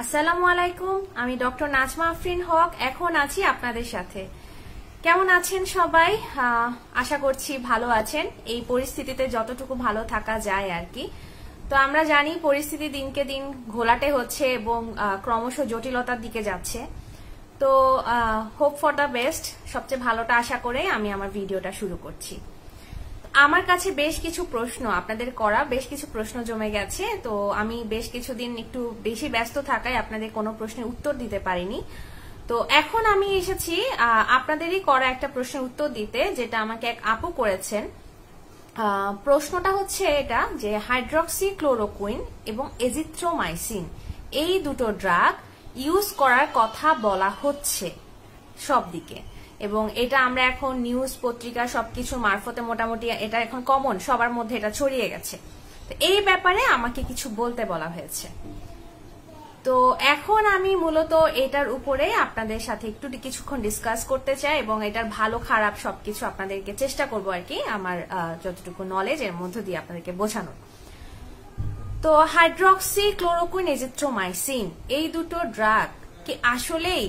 আসসালামু আলাইকুম আমি ডক্টর নাজমা আফরিন হক এখন আছি আপনাদের সাথে কেমন আছেন সবাই আশা করছি ভালো আছেন এই পরিস্থিতিতে যতটুকু ভালো থাকা যায় আর কি তো আমরা জানি পরিস্থিতি দিনকে দিন ঘোলাটে হচ্ছে এবং ক্রমশ জটিলতার দিকে যাচ্ছে তো হোপ ফর দ্য বেস্ট সবচেয়ে ভালোটা আশা করে আমি আমার ভিডিওটা শুরু করছি আমার কাছে বেশ কিছু প্রশ্ন আপনাদের করা বেশ কিছু প্রশ্ন জমে গেছে তো আমি বেশ কিছুদিন একটু বেশি ব্যস্ত থাকায় আপনাদের কোনো প্রশ্নের উত্তর দিতে পারিনি তো এখন আমি এসেছি আপনাদেরই করা একটা প্রশ্নের উত্তর দিতে যেটা আমাকে এক আপু করেছেন প্রশ্নটা হচ্ছে এটা যে হাইড্রক্সি ক্লোরোকুইন এবং এজিথ্রোমাইসিন এই দুটো ড্রাগ ইউজ করার কথা বলা হচ্ছে সব দিকে এবং এটা আমরা এখন নিউজ পত্রিকা সবকিছু মারফতে মোটামুটি এটা এখন কমন সবার মধ্যে এটা ছড়িয়ে গেছে তো এই ব্যাপারে আমাকে কিছু বলতে বলা হয়েছে তো এখন আমি মূলত এটার উপরে আপনাদের সাথে একটু কিছুক্ষণ ডিসকাস করতে চাই এবং এটার ভালো খারাপ সবকিছু আপনাদেরকে চেষ্টা করব আর কি আমার যতটুকু নলেজ এর মধ্য দিয়ে আপনাদেরকে বোঝানো তো হাইড্রক্সি ক্লোরোকুইন এজিট্রোমাইসিন এই দুটো ড্রাগ কি আসলেই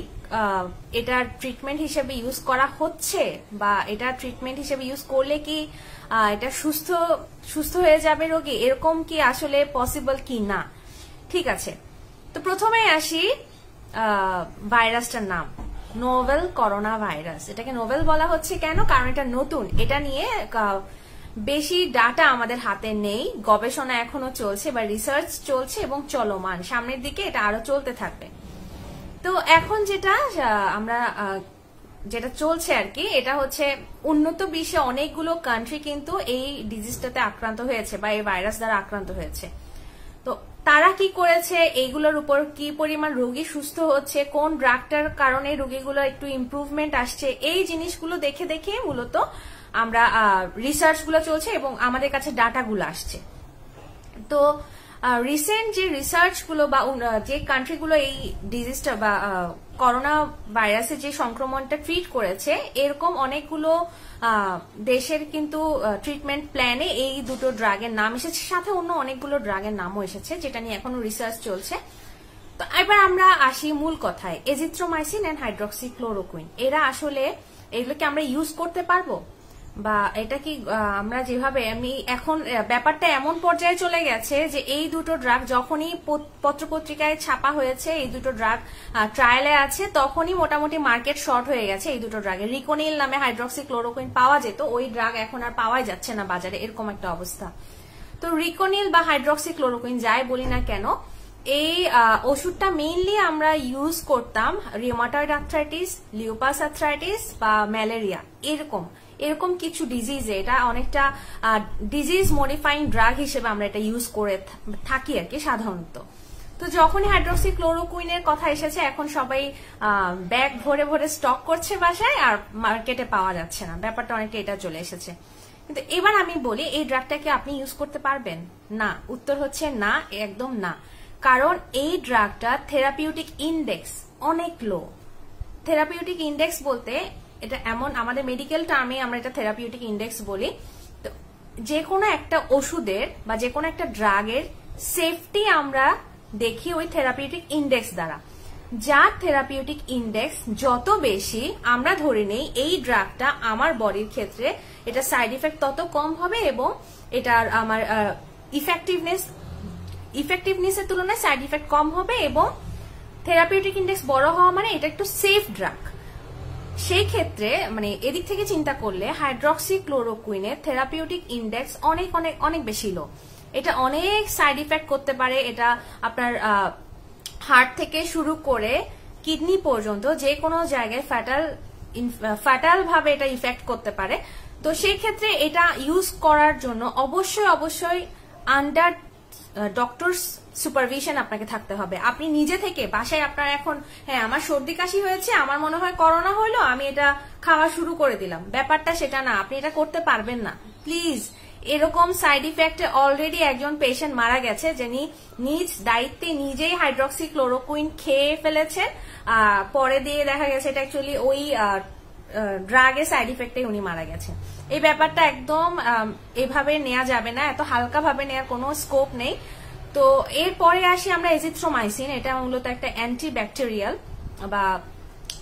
এটার ট্রিটমেন্ট হিসেবে ইউজ করা হচ্ছে বা এটা ট্রিটমেন্ট হিসেবে ইউজ করলে কি এটা সুস্থ সুস্থ হয়ে যাবে রোগী এরকম কি আসলে পসিবল কি না ঠিক আছে তো প্রথমে আসি ভাইরাসটার নাম নোভেল করোনা ভাইরাস এটাকে নোভেল বলা হচ্ছে কেন কারণ এটা নতুন এটা নিয়ে বেশি ডাটা আমাদের হাতে নেই গবেষণা এখনো চলছে বা রিসার্চ চলছে এবং চলমান সামনের দিকে এটা আরো চলতে থাকবে তো এখন যেটা আমরা যেটা চলছে আর কি এটা হচ্ছে উন্নত বিশ্বে অনেকগুলো কান্ট্রি কিন্তু এই ডিজিজটাতে আক্রান্ত হয়েছে বা এই ভাইরাস দ্বারা আক্রান্ত হয়েছে তো তারা কি করেছে এইগুলোর উপর কি পরিমাণ রোগী সুস্থ হচ্ছে কোন ড্রাগটার কারণে রোগীগুলো একটু ইম্প্রুভমেন্ট আসছে এই জিনিসগুলো দেখে দেখে মূলত আমরা রিসার্চগুলো চলছে এবং আমাদের কাছে ডাটাগুলো আসছে তো রিসেন্ট যে রিসার্চগুলো বা যে কান্ট্রিগুলো এই ডিজিজটা বা করোনা ভাইরাসে যে সংক্রমণটা ট্রিট করেছে এরকম অনেকগুলো দেশের কিন্তু ট্রিটমেন্ট প্ল্যানে এই দুটো ড্রাগের নাম এসেছে সাথে অন্য অনেকগুলো ড্রাগের নামও এসেছে যেটা নিয়ে এখনো রিসার্চ চলছে তো এবার আমরা আসি মূল কথায় এজিথ্রোমাইসিন অ্যান্ড হাইড্রক্সিক্লোরোকুইন এরা আসলে এগুলোকে আমরা ইউজ করতে পারবো বা এটা কি আমরা যেভাবে আমি এখন ব্যাপারটা এমন পর্যায়ে চলে গেছে যে এই দুটো ড্রাগ যখনই পত্রপত্রিকায় ছাপা হয়েছে এই দুটো ড্রাগ ট্রায়ালে আছে তখনই মোটামুটি মার্কেট শর্ট হয়ে গেছে এই দুটো ড্রাগের রিকোনিল নামে হাইড্রক্সি ক্লোরোকুইন পাওয়া যেত ওই ড্রাগ এখন আর পাওয়াই যাচ্ছে না বাজারে এরকম একটা অবস্থা তো রিকোনিল বা হাইড্রক্সি ক্লোরোকুইন যাই বলি না কেন এই ওষুধটা মেইনলি আমরা ইউজ করতাম রিমাটয়েড আর্থ্রাইটিস লিওপাস আর্থ্রাইটিস বা ম্যালেরিয়া এরকম এরকম কিছু ডিজিজে এটা অনেকটা ডিজিজ মডিফাইং ড্রাগ হিসেবে আমরা এটা ইউজ করে থাকি আর কি সাধারণত তো যখনই হাইড্রক্সি ক্লোরোকুইনের কথা এসেছে এখন সবাই ব্যাগ ভরে ভরে স্টক করছে বাসায় আর মার্কেটে পাওয়া যাচ্ছে না ব্যাপারটা অনেকটা এটা চলে এসেছে কিন্তু এবার আমি বলি এই ড্রাগটাকে আপনি ইউজ করতে পারবেন না উত্তর হচ্ছে না একদম না কারণ এই ড্রাগটা থেরাপিউটিক ইন্ডেক্স অনেক লো থেরাপিউটিক ইন্ডেক্স বলতে এটা এমন আমাদের মেডিকেল টার্মে আমরা এটা থেরাপিউটিক ইন্ডেক্স বলি তো যে কোনো একটা ওষুধের বা যে কোনো একটা ড্রাগের সেফটি আমরা দেখি ওই থেরাপিউটিক ইন্ডেক্স দ্বারা যার থেরাপিউটিক ইন্ডেক্স যত বেশি আমরা ধরে নেই এই ড্রাগটা আমার বডির ক্ষেত্রে এটা সাইড ইফেক্ট তত কম হবে এবং এটার আমার ইফেক্টিভনেস এর তুলনায় সাইড ইফেক্ট কম হবে এবং থেরাপিউটিক ইন্ডেক্স বড় হওয়া মানে এটা একটু সেফ ড্রাগ সেই ক্ষেত্রে মানে এদিক থেকে চিন্তা করলে হাইড্রক্সি ক্লোরোকুইনের থেরাপিউটিক ইন্ডেক্স অনেক অনেক অনেক বেশি লো এটা অনেক সাইড ইফেক্ট করতে পারে এটা আপনার হার্ট থেকে শুরু করে কিডনি পর্যন্ত যে কোনো জায়গায় ফ্যাটাল ফ্যাটাল ভাবে এটা ইফেক্ট করতে পারে তো সেই ক্ষেত্রে এটা ইউজ করার জন্য অবশ্যই অবশ্যই আন্ডার ডক্টরস সুপারভিশন আপনাকে থাকতে হবে আপনি নিজে থেকে বাসায় আপনার এখন হ্যাঁ আমার সর্দি কাশি হয়েছে আমার মনে হয় করোনা হলো আমি এটা খাওয়া শুরু করে দিলাম ব্যাপারটা সেটা না আপনি এটা করতে পারবেন না প্লিজ এরকম সাইড ইফেক্টে অলরেডি একজন পেশেন্ট মারা গেছে যিনি নিজ দায়িত্বে নিজেই হাইড্রক্সি ক্লোরোকুইন খেয়ে ফেলেছেন পরে দিয়ে দেখা গেছে এটা অ্যাকচুয়ালি ওই ড্রাগের সাইড ইফেক্টে উনি মারা গেছেন এই ব্যাপারটা একদম এভাবে নেওয়া যাবে না এত হালকাভাবে নেওয়ার কোনো স্কোপ নেই তো এরপরে আসি আমরা এজিথ্রোমাইসিন এটা মূলত একটা অ্যান্টিব্যাকটেরিয়াল বা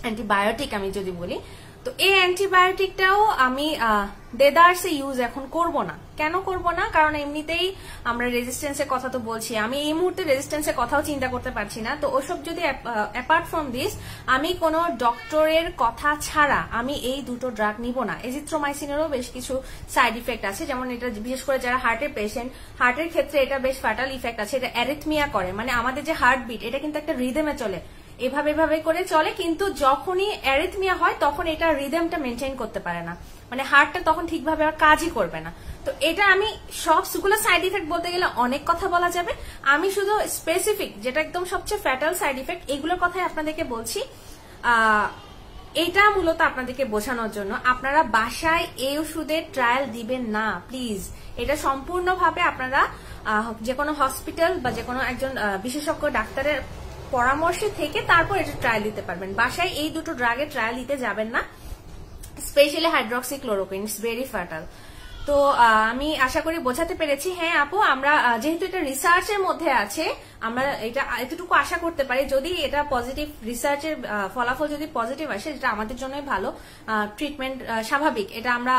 অ্যান্টিবায়োটিক আমি যদি বলি তো এই অ্যান্টিবায়োটিকটাও আমি দেদার্স ইউজ এখন করব না কেন করব না কারণ এমনিতেই আমরা রেজিস্ট্যান্সের কথা তো বলছি আমি এই মুহূর্তে রেজিস্ট্যান্সের কথাও চিন্তা করতে পারছি না তো ওসব যদি অ্যাপার্ট ফ্রম দিস আমি কোনো ডক্টরের কথা ছাড়া আমি এই দুটো ড্রাগ নিব না এজিথ্রোমাইসিনেরও বেশ কিছু সাইড ইফেক্ট আছে যেমন এটা বিশেষ করে যারা হার্টের পেশেন্ট হার্টের ক্ষেত্রে এটা বেশ ফাটাল ইফেক্ট আছে এটা অ্যারিথমিয়া করে মানে আমাদের যে হার্টবিট এটা কিন্তু একটা রিদেমে চলে এভাবে এভাবে করে চলে কিন্তু যখনই অ্যারিথমিয়া হয় তখন এটা রিদেমটা মেনটেন করতে পারে না মানে হার্টটা তখন ঠিকভাবে আর কাজই করবে না তো এটা আমি সব সুগুলো সাইড ইফেক্ট বলতে গেলে অনেক কথা বলা যাবে আমি শুধু স্পেসিফিক যেটা একদম সবচেয়ে ফ্যাটাল সাইড ইফেক্ট এগুলোর কথাই আপনাদেরকে বলছি এটা মূলত আপনাদেরকে বোঝানোর জন্য আপনারা বাসায় এই ওষুধের ট্রায়াল দিবেন না প্লিজ এটা সম্পূর্ণভাবে আপনারা যে কোনো হসপিটাল বা যে কোনো একজন বিশেষজ্ঞ ডাক্তারের পরামর্শে থেকে তারপর এটা ট্রায়াল দিতে পারবেন বাসায় এই দুটো ড্রাগের ট্রায়াল দিতে যাবেন না specially hydroxychloroquine it's very fatal তো আমি আশা করি বোঝাতে পেরেছি হ্যাঁ আপু আমরা যেহেতু এটা রিসার্চের মধ্যে আছে আমরা এটা এতটুকু আশা করতে পারি যদি এটা পজিটিভ রিসার্চের ফলাফল যদি পজিটিভ আসে যেটা আমাদের জন্যই ভালো ট্রিটমেন্ট স্বাভাবিক এটা আমরা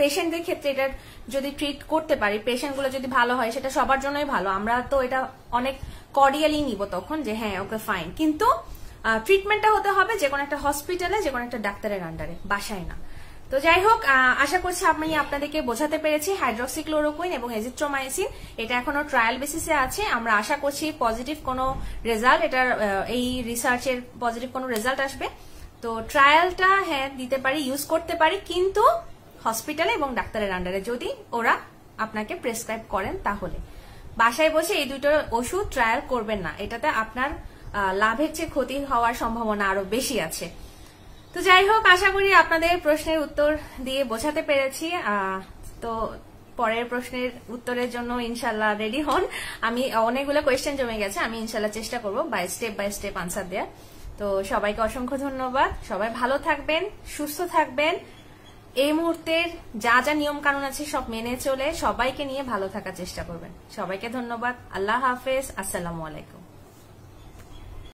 পেশেন্টদের ক্ষেত্রে এটা যদি ট্রিট করতে পারি পেশেন্টগুলো যদি ভালো হয় সেটা সবার জন্যই ভালো আমরা তো এটা অনেক কর্ডিয়ালি নিব তখন যে হ্যাঁ ওকে ফাইন কিন্তু ট্রিটমেন্টটা হতে হবে যে কোনো একটা হসপিটালে যে কোনো একটা ডাক্তারের আন্ডারে বাসায় না তো যাই হোক আশা করছি আমি আপনাদেরকে বোঝাতে পেরেছি হাইড্রক্সিক্লোরোকুইন এবং এজিট্রোমাইসিন এটা এখনো ট্রায়াল বেসিসে আছে আমরা আশা করছি পজিটিভ কোনো রেজাল্ট এটার এই রিসার্চের পজিটিভ কোনো রেজাল্ট আসবে তো ট্রায়ালটা হ্যাঁ দিতে পারি ইউজ করতে পারি কিন্তু হসপিটালে এবং ডাক্তারের আন্ডারে যদি ওরা আপনাকে প্রেসক্রাইব করেন তাহলে বাসায় বসে এই দুটো ওষুধ ট্রায়াল করবেন না এটাতে আপনার লাভের চেয়ে ক্ষতি হওয়ার সম্ভাবনা আরো বেশি আছে তো যাই হোক আশা করি আপনাদের প্রশ্নের উত্তর দিয়ে বোঝাতে পেরেছি তো পরের প্রশ্নের উত্তরের জন্য ইনশাল্লাহ রেডি হন আমি অনেকগুলো কোয়েশ্চেন জমে গেছে আমি ইনশাল্লাহ চেষ্টা করব by step by step answer দেওয়ার তো সবাইকে অসংখ্য ধন্যবাদ সবাই ভালো থাকবেন সুস্থ থাকবেন এই মুহূর্তের যা যা নিয়ম কানুন আছে সব মেনে চলে সবাইকে নিয়ে ভালো থাকার চেষ্টা করবেন সবাইকে ধন্যবাদ আল্লাহ হাফেজ আসসালামু আলাইকুম